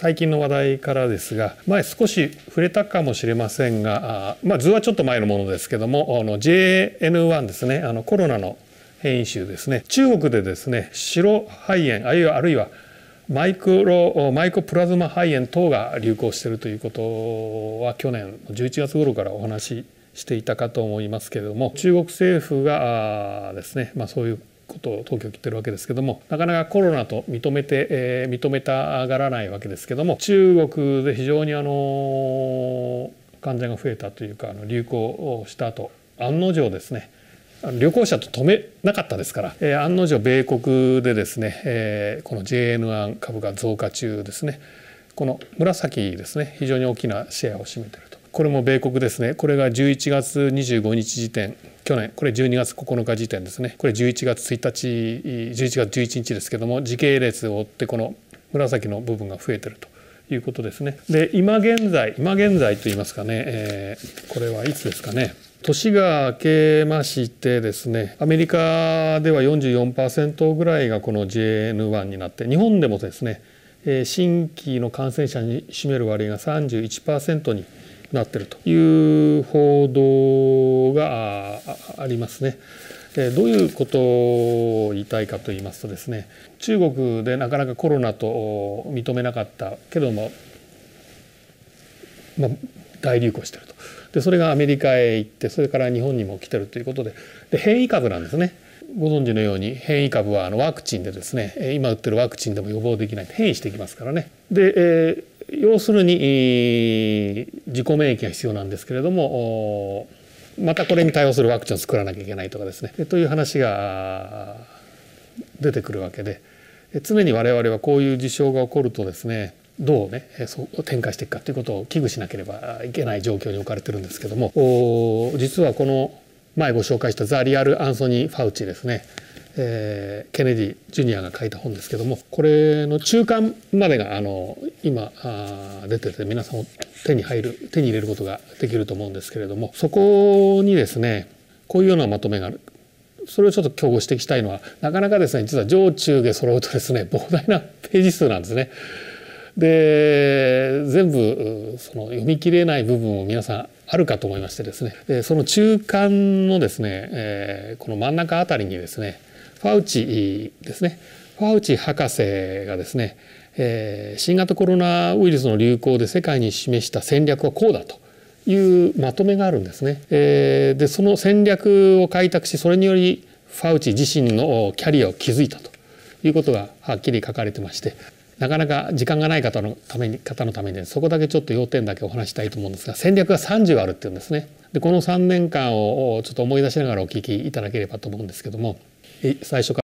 最近の話題からですが前少し触れたかもしれませんがあ、まあ、図はちょっと前のものですけどもあの JN1 ですねあのコロナの変異種ですね中国でですね白肺炎あるいはあるいはマイクロマイコプラズマ肺炎等が流行しているということは去年11月頃からお話ししていたかと思いますけれども中国政府がですね、まあ、そういうことを当局言ってるわけですけどもなかなかコロナと認めて、えー、認めたがらないわけですけども中国で非常にあの患者が増えたというかあの流行した後案の定ですね旅行者と止めなかったですから、えー、案の定米国でですね、えー、この JN1 株が増加中ですねこの紫ですね非常に大きなシェアを占めてるとこれも米国ですねこれが11月25日時点去年これ12月9日時点ですねこれ11月1日11月11日ですけども時系列を追ってこの紫の部分が増えてるということですね。で今現在今現在といいますかね、えー、これはいつですかね。年が明けましてですねアメリカでは44%ぐらいがこの JN1 になって日本でもですね新規の感染者に占める割合が31%になってるという報道がありますね。どういうことを言いたいかと言いますとですね中国でなかなかコロナと認めなかったけども、まあ、大流行してるとでそれがアメリカへ行ってそれから日本にも来てるということでで変異株なんですね。ご存知のように変異株はあのワクチンでですね今打ってるワクチンでも予防できない変異してきますからね。で、えー要するに自己免疫が必要なんですけれどもまたこれに対応するワクチンを作らなきゃいけないとかですねという話が出てくるわけで常に我々はこういう事象が起こるとですねどうね展開していくかということを危惧しなければいけない状況に置かれてるんですけども実はこの前ご紹介したザ・リアル・アンソニー・ファウチですねえー、ケネディジュニアが書いた本ですけどもこれの中間までがあの今あ出てて皆さん手に入る手に入れることができると思うんですけれどもそこにですねこういうようなまとめがある。それをちょっと今日ご指摘したいのはなかなかですね実は上中下揃うとですね膨大なページ数なんですね。で全部その読み切れない部分を皆さんあるかと思いましてですねでその中間のですね、えー、この真ん中あたりにですねファウチですねファウチ博士がですね、えー、新型コロナウイルスの流行で世界に示した戦略はこうだというまとめがあるんですね。えー、でその戦略を開拓しそれによりファウチ自身のキャリアを築いたということがはっきり書かれてましてなかなか時間がない方のために方のためにそこだけちょっと要点だけお話したいと思うんですが戦略が30あるっていうんですねでこの3年間をちょっと思い出しながらお聞きいただければと思うんですけども最初から